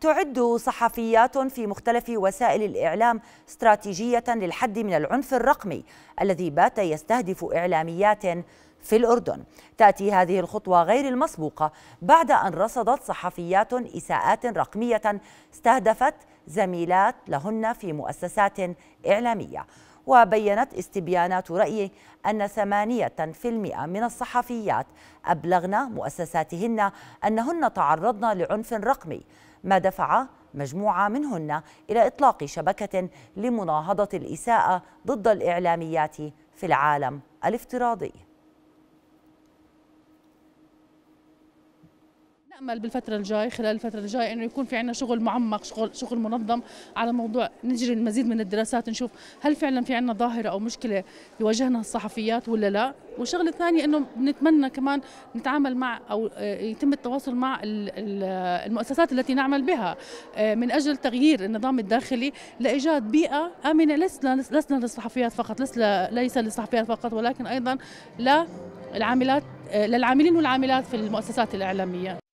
تعد صحفيات في مختلف وسائل الإعلام استراتيجية للحد من العنف الرقمي الذي بات يستهدف إعلاميات في الأردن تأتي هذه الخطوة غير المسبوقة بعد أن رصدت صحفيات إساءات رقمية استهدفت زميلات لهن في مؤسسات إعلامية وبينت استبيانات رأي أن 8% من الصحفيات أبلغن مؤسساتهن أنهن تعرضن لعنف رقمي ما دفع مجموعة منهن إلى إطلاق شبكة لمناهضة الإساءة ضد الإعلاميات في العالم الافتراضي نامل بالفتره الجاي خلال الفتره الجاي انه يكون في عندنا شغل معمق شغل شغل منظم على موضوع نجري المزيد من الدراسات نشوف هل فعلا في عندنا ظاهره او مشكله يواجهنا الصحفيات ولا لا والشغله الثانيه انه بنتمنى كمان نتعامل مع او آه، يتم التواصل مع المؤسسات التي نعمل بها آه، من اجل تغيير النظام الداخلي لايجاد بيئه امنه لسنا لسنا للصحفيات فقط لسنا ليس للصحفيات فقط ولكن ايضا لا العاملات آه، للعاملين والعاملات في المؤسسات الإعلامية